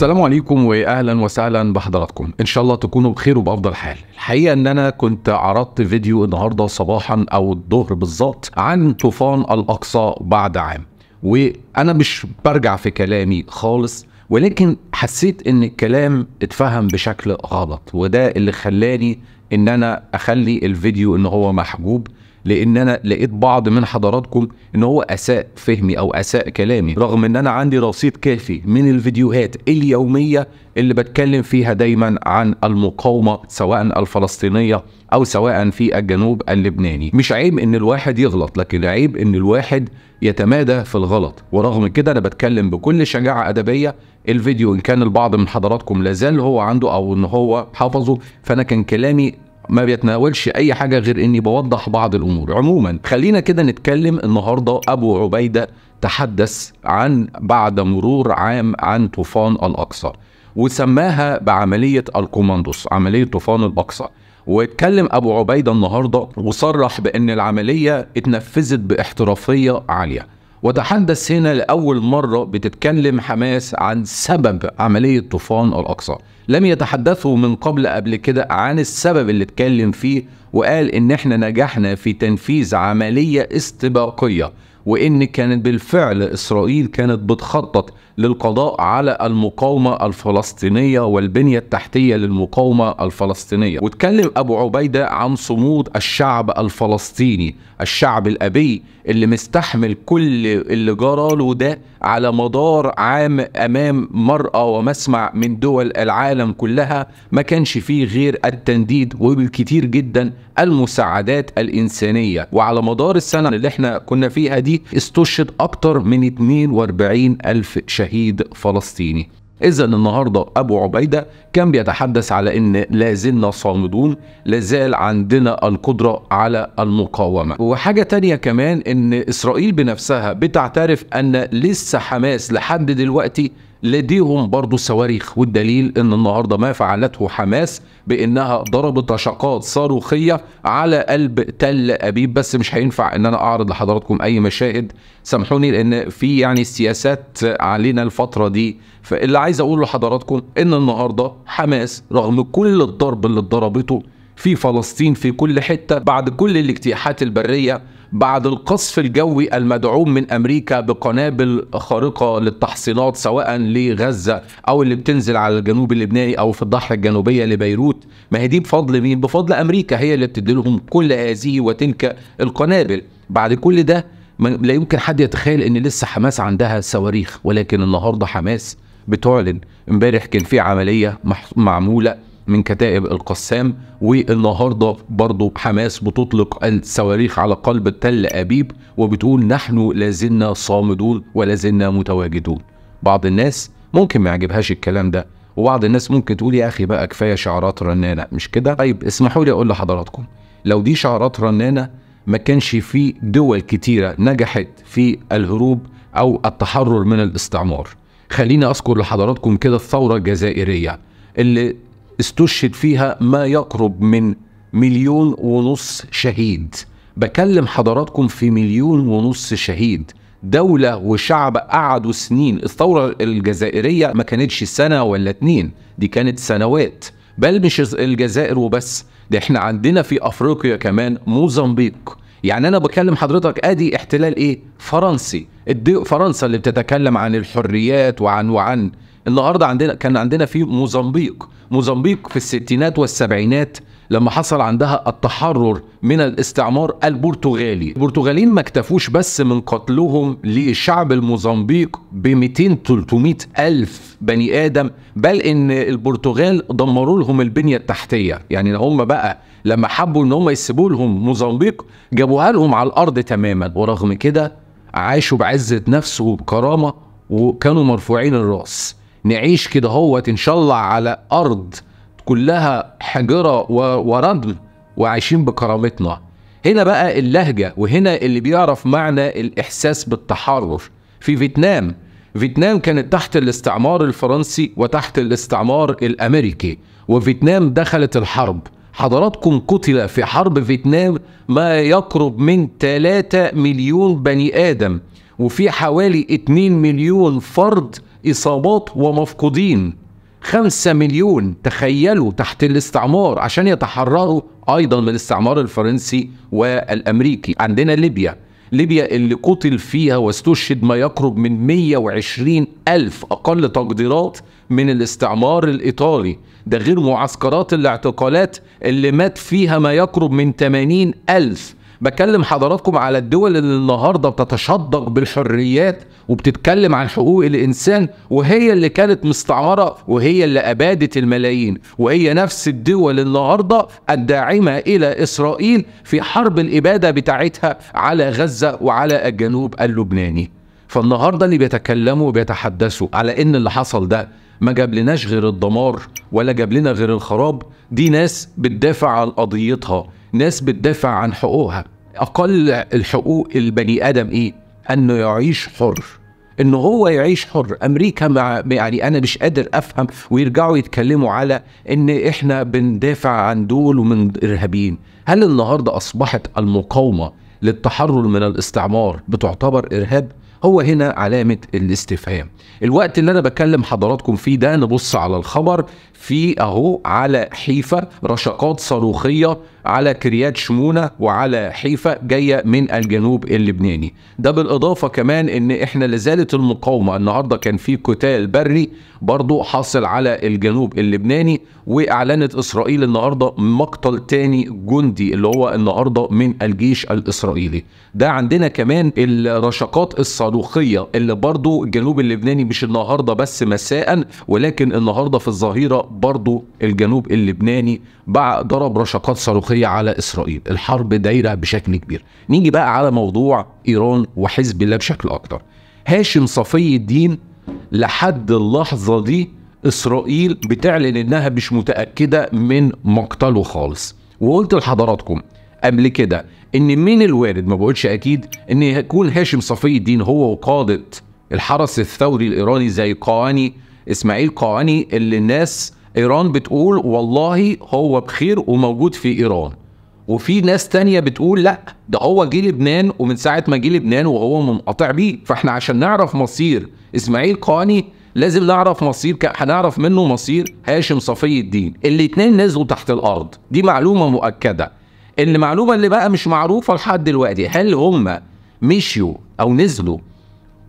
السلام عليكم واهلا وسهلا بحضراتكم ان شاء الله تكونوا بخير وبافضل حال الحقيقه ان انا كنت عرضت فيديو النهارده صباحا او الظهر بالظبط عن طوفان الاقصى بعد عام وانا مش برجع في كلامي خالص ولكن حسيت ان الكلام اتفهم بشكل غلط وده اللي خلاني ان انا اخلي الفيديو ان هو محجوب لان انا لقيت بعض من حضراتكم ان هو اساء فهمي او اساء كلامي رغم ان انا عندي رصيد كافي من الفيديوهات اليوميه اللي بتكلم فيها دايما عن المقاومه سواء الفلسطينيه او سواء في الجنوب اللبناني مش عيب ان الواحد يغلط لكن عيب ان الواحد يتمادى في الغلط ورغم كده انا بتكلم بكل شجاعه ادبيه الفيديو ان كان البعض من حضراتكم لازال هو عنده او ان هو حافظه فانا كان كلامي ما بيتناولش اي حاجه غير اني بوضح بعض الامور عموما خلينا كده نتكلم النهارده ابو عبيده تحدث عن بعد مرور عام عن طوفان الاقصى وسماها بعمليه الكوماندوس عمليه طوفان الاقصى واتكلم ابو عبيده النهارده وصرح بان العمليه اتنفذت باحترافيه عاليه وتحدث هنا لاول مره بتتكلم حماس عن سبب عمليه طوفان الاقصى لم يتحدثوا من قبل قبل كده عن السبب اللي اتكلم فيه وقال ان احنا نجحنا في تنفيذ عملية استباقية وإن كانت بالفعل إسرائيل كانت بتخطط للقضاء على المقاومة الفلسطينية والبنية التحتية للمقاومة الفلسطينية واتكلم أبو عبيدة عن صمود الشعب الفلسطيني الشعب الأبي اللي مستحمل كل اللي جرى له ده على مدار عام أمام مرأة ومسمع من دول العالم كلها ما كانش فيه غير التنديد وبالكتير جدا المساعدات الإنسانية وعلى مدار السنة اللي احنا كنا فيها دي استشهد أكثر من 42 ألف شهيد فلسطيني إذا النهاردة أبو عبيدة كان بيتحدث على إن لازلنا صامدون لازال عندنا القدرة على المقاومة وحاجة تانية كمان إن إسرائيل بنفسها بتعترف أن لسه حماس لحد دلوقتي لديهم برضو الصواريخ والدليل ان النهارده ما فعلته حماس بانها ضربت رشقات صاروخيه على قلب تل ابيب بس مش هينفع ان انا اعرض لحضراتكم اي مشاهد سامحوني لان في يعني سياسات علينا الفتره دي فاللي عايز اقوله لحضراتكم ان النهارده حماس رغم كل الضرب اللي ضربته في فلسطين في كل حتة بعد كل الاجتياحات البرية بعد القصف الجوي المدعوم من امريكا بقنابل خارقه للتحصينات سواء لغزه او اللي بتنزل على الجنوب اللبناني او في الضحيه الجنوبيه لبيروت ما هي دي بفضل مين؟ بفضل امريكا هي اللي بتدي لهم كل هذه وتلك القنابل بعد كل ده لا يمكن حد يتخيل ان لسه حماس عندها صواريخ ولكن النهارده حماس بتعلن امبارح كان في عمليه معموله من كتائب القسام والنهارده برضه حماس بتطلق الصواريخ على قلب تل ابيب وبتقول نحن لازلنا صامدون ولازلنا متواجدون بعض الناس ممكن ما يعجبهاش الكلام ده وبعض الناس ممكن تقول يا اخي بقى كفايه شعارات رنانه مش كده طيب اسمحوا لي اقول لحضراتكم لو دي شعارات رنانه ما كانش في دول كتيره نجحت في الهروب او التحرر من الاستعمار خليني اذكر لحضراتكم كده الثوره الجزائريه اللي استشهد فيها ما يقرب من مليون ونص شهيد بكلم حضراتكم في مليون ونص شهيد دولة وشعب قعدوا سنين الثورة الجزائرية ما كانتش سنة ولا اتنين دي كانت سنوات بل مش الجزائر وبس ده احنا عندنا في افريقيا كمان موزمبيق يعني انا بكلم حضرتك ادي احتلال ايه فرنسي فرنسا اللي بتتكلم عن الحريات وعن وعن النهارده عندنا كان عندنا في موزمبيق موزمبيق في الستينات والسبعينات لما حصل عندها التحرر من الاستعمار البرتغالي البرتغاليين ما اكتفوش بس من قتلهم لشعب الموزمبيق ب 200 300 الف بني ادم بل ان البرتغال دمروا لهم البنيه التحتيه يعني هم بقى لما حبوا ان هم يسيبوا لهم موزمبيق جابوها لهم على الارض تماما ورغم كده عاشوا بعزه نفس وبكرامه وكانوا مرفوعين الراس نعيش كده هو الله على ارض كلها حجره وردم وعايشين بكرامتنا هنا بقى اللهجه وهنا اللي بيعرف معنى الاحساس بالتحرر في فيتنام فيتنام كانت تحت الاستعمار الفرنسي وتحت الاستعمار الامريكي وفيتنام دخلت الحرب حضراتكم قتل في حرب فيتنام ما يقرب من 3 مليون بني آدم وفي حوالي 2 مليون فرد إصابات ومفقودين خمسة مليون تخيلوا تحت الاستعمار عشان يتحرروا أيضا من الاستعمار الفرنسي والأمريكي عندنا ليبيا ليبيا اللي قتل فيها واستشهد ما يقرب من 120 ألف أقل تقديرات من الاستعمار الإيطالي ده غير معسكرات الاعتقالات اللي مات فيها ما يقرب من 80 ألف بكلم حضراتكم على الدول اللي النهارده بتتشدق بالحريات وبتتكلم عن حقوق الانسان وهي اللي كانت مستعمره وهي اللي ابادت الملايين وهي نفس الدول النهارده الداعمه الى اسرائيل في حرب الاباده بتاعتها على غزه وعلى الجنوب اللبناني فالنهارده اللي بيتكلموا وبيتحدثوا على ان اللي حصل ده ما جاب لناش غير الدمار ولا جاب لنا غير الخراب دي ناس بتدافع عن قضيتها ناس بتدافع عن حقوقها اقل الحقوق البني ادم ايه انه يعيش حر ان هو يعيش حر امريكا مع يعني انا مش قادر افهم ويرجعوا يتكلموا على ان احنا بندافع عن دول ومن ارهابيين هل النهارده اصبحت المقاومه للتحرر من الاستعمار بتعتبر ارهاب هو هنا علامة الاستفهام الوقت اللي أنا بكلم حضراتكم فيه ده نبص على الخبر في اهو على حيفا رشقات صاروخيه على كريات شمونه وعلى حيفا جايه من الجنوب اللبناني ده بالاضافه كمان ان احنا لازالت المقاومه النهارده كان في قتال بري برضو حاصل على الجنوب اللبناني واعلنت اسرائيل النهارده مقتل تاني جندي اللي هو النهارده من الجيش الاسرائيلي ده عندنا كمان الرشقات الصاروخيه اللي برضو الجنوب اللبناني مش النهارده بس مساء ولكن النهارده في الظهيره برضو الجنوب اللبناني ضرب رشقات صاروخية على إسرائيل الحرب دايرة بشكل كبير نيجي بقى على موضوع إيران وحزب الله بشكل أكتر هاشم صفي الدين لحد اللحظة دي إسرائيل بتعلن إنها مش متأكدة من مقتله خالص وقلت لحضراتكم قبل كده إن من الوارد ما بقولش أكيد إن يكون هاشم صفي الدين هو وقادة الحرس الثوري الإيراني زي قواني إسماعيل قواني اللي الناس ايران بتقول والله هو بخير وموجود في ايران وفي ناس تانية بتقول لا ده هو جه لبنان ومن ساعة ما جه لبنان وهو منقطع بيه فاحنا عشان نعرف مصير اسماعيل قاني لازم نعرف مصير هنعرف منه مصير هاشم صفي الدين الاتنين نزلوا تحت الارض دي معلومة مؤكدة المعلومة اللي بقى مش معروفة لحد دلوقتي هل هم مشيوا او نزلوا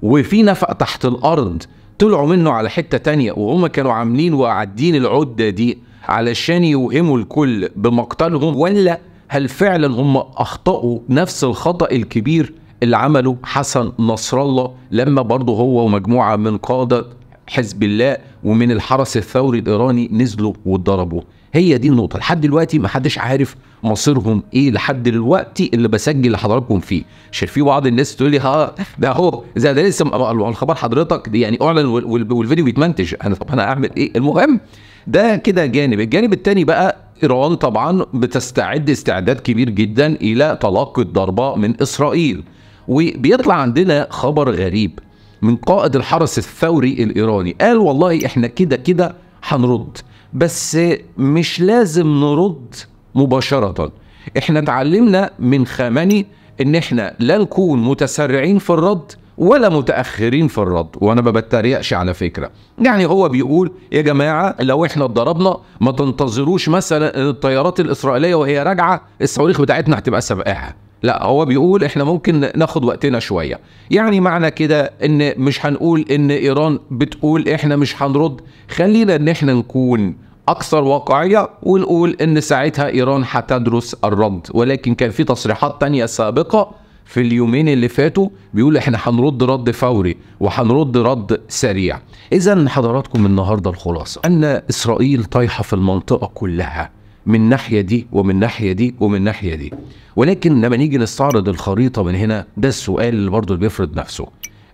وفي نفق تحت الارض طلعوا منه على حتة تانية وهم كانوا عاملين وقاعدين العدة دي علشان يوهموا الكل بمقتلهم ولا هل فعلا هم أخطأوا نفس الخطأ الكبير اللي عمله حسن نصر الله لما برضه هو ومجموعة من قادة حزب الله ومن الحرس الثوري الإيراني نزلوا واتضربوا هي دي النقطه لحد دلوقتي ما حدش عارف مصيرهم ايه لحد دلوقتي اللي بسجل لحضراتكم فيه عشان في بعض الناس تقول لي ها آه، ده هو زي ده لسه الخبر حضرتك دي يعني اعلن والفيديو بيتمنتج انا طب انا اعمل ايه المهم ده كده جانب الجانب الثاني بقى ايران طبعا بتستعد استعداد كبير جدا الى تلقي الضربه من اسرائيل وبيطلع عندنا خبر غريب من قائد الحرس الثوري الايراني قال والله احنا كده كده هنرد بس مش لازم نرد مباشرة احنا اتعلمنا من خامني ان احنا لا نكون متسرعين في الرد ولا متاخرين في الرد وانا ما بتريقش على فكره يعني هو بيقول يا جماعه لو احنا اتضربنا ما تنتظروش مثلا الطيارات الاسرائيليه وهي راجعه الصواريخ بتاعتنا هتبقى سبقها لا هو بيقول احنا ممكن ناخد وقتنا شويه يعني معنى كده ان مش هنقول ان ايران بتقول احنا مش هنرد خلينا ان احنا نكون اكثر واقعيه ونقول ان ساعتها ايران هتدرس الرد ولكن كان في تصريحات تانية سابقه في اليومين اللي فاتوا بيقول احنا هنرد رد فوري وهنرد رد سريع اذا حضراتكم النهارده الخلاصه ان اسرائيل طايحه في المنطقه كلها من ناحية دي ومن ناحية دي ومن ناحية دي ولكن لما نيجي نستعرض الخريطة من هنا ده السؤال اللي برضه بيفرض نفسه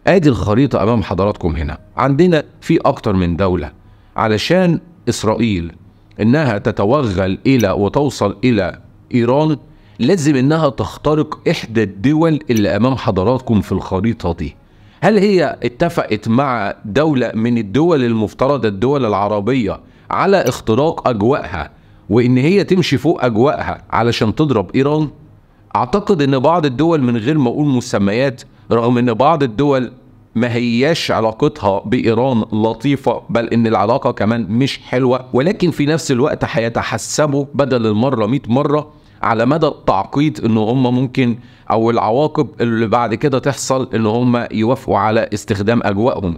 ادي الخريطة امام حضراتكم هنا عندنا في اكتر من دولة علشان اسرائيل انها تتوغل الى وتوصل الى ايران لازم انها تخترق احدى الدول اللي امام حضراتكم في الخريطة دي هل هي اتفقت مع دولة من الدول المفترضة الدول العربية على اختراق اجوائها وان هي تمشي فوق اجواءها علشان تضرب ايران اعتقد ان بعض الدول من غير ما اقول مسميات رغم ان بعض الدول ما هياش علاقتها بايران لطيفه بل ان العلاقه كمان مش حلوه ولكن في نفس الوقت هيتحسبوا بدل المره 100 مره على مدى التعقيد ان هم ممكن او العواقب اللي بعد كده تحصل ان هم يوافقوا على استخدام اجوائهم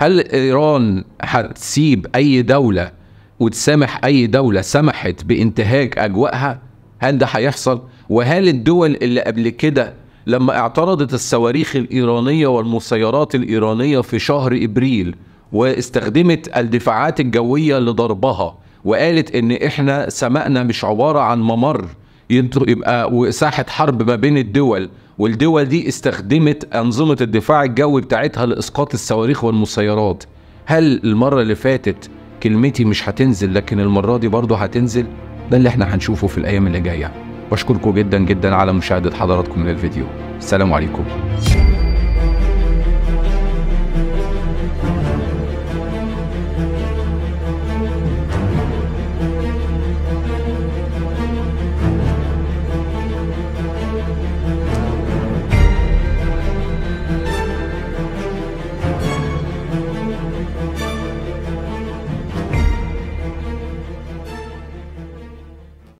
هل ايران هتسيب اي دوله وتسامح اي دولة سمحت بانتهاك اجوائها هل ده هيحصل وهل الدول اللي قبل كده لما اعترضت الصواريخ الايرانية والمسيرات الايرانية في شهر ابريل واستخدمت الدفاعات الجوية لضربها وقالت ان احنا سمائنا مش عبارة عن ممر يبقى وساحة حرب ما بين الدول والدول دي استخدمت أنظمة الدفاع الجوي بتاعتها لإسقاط الصواريخ والمسيرات هل المرة اللي فاتت كلمتي مش هتنزل لكن المرة دي برضه هتنزل ده اللي احنا هنشوفه في الأيام اللي جاية بشكركم جدا جدا على مشاهدة حضراتكم للفيديو السلام عليكم